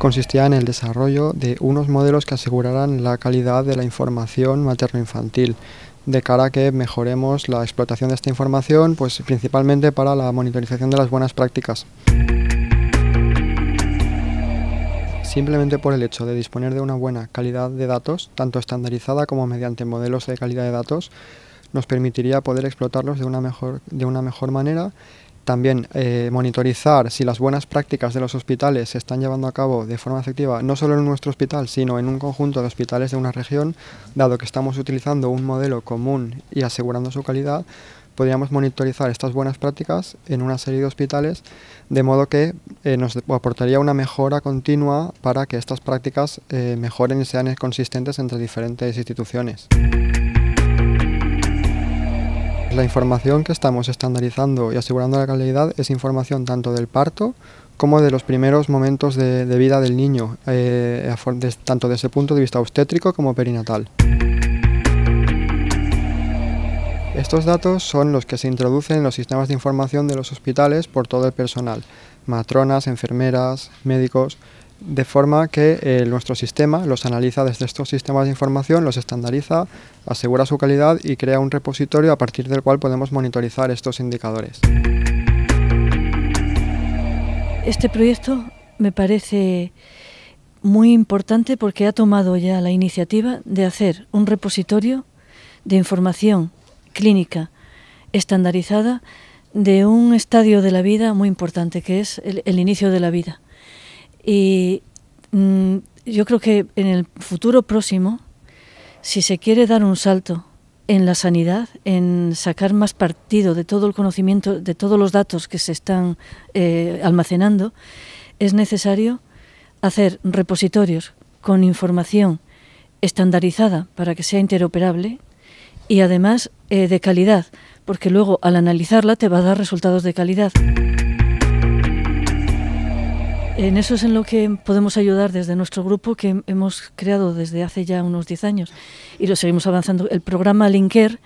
consistía en el desarrollo de unos modelos que aseguraran la calidad de la información materno-infantil, de cara a que mejoremos la explotación de esta información, pues principalmente para la monitorización de las buenas prácticas. Simplemente por el hecho de disponer de una buena calidad de datos, tanto estandarizada como mediante modelos de calidad de datos, nos permitiría poder explotarlos de una mejor, de una mejor manera también eh, monitorizar si las buenas prácticas de los hospitales se están llevando a cabo de forma efectiva, no solo en nuestro hospital, sino en un conjunto de hospitales de una región, dado que estamos utilizando un modelo común y asegurando su calidad, podríamos monitorizar estas buenas prácticas en una serie de hospitales, de modo que eh, nos aportaría una mejora continua para que estas prácticas eh, mejoren y sean consistentes entre diferentes instituciones. La información que estamos estandarizando y asegurando la calidad es información tanto del parto como de los primeros momentos de, vida del niño, eh, tanto desde el punto de vista obstétrico como perinatal. Estos datos son los que se introducen en los sistemas de información de los hospitales por todo el personal, matronas, enfermeras, médicos, de forma que eh, nuestro sistema los analiza desde estos sistemas de información, los estandariza, asegura su calidad y crea un repositorio a partir del cual podemos monitorizar estos indicadores. Este proyecto me parece muy importante porque ha tomado ya la iniciativa de hacer un repositorio de información clínica estandarizada de un estadio de la vida muy importante que es el inicio de la vida y mm, yo creo que en el futuro próximo, si se quiere dar un salto en la sanidad, en sacar más partido de todo el conocimiento, de todos los datos que se están eh, almacenando, es necesario hacer repositorios con información estandarizada para que sea interoperable y además eh, de calidad, porque luego al analizarla te va a dar resultados de calidad. En eso es en lo que podemos ayudar desde nuestro grupo que hemos creado desde hace ya unos 10 años y lo seguimos avanzando. El programa Linker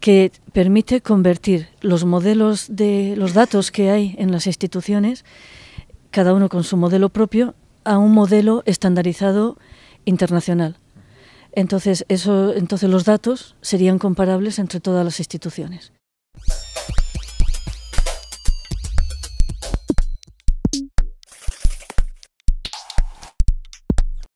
que permite convertir los modelos de los datos que hay en las instituciones, cada uno con su modelo propio, a un modelo estandarizado internacional. Entonces, eso, entonces los datos serían comparables entre todas las instituciones.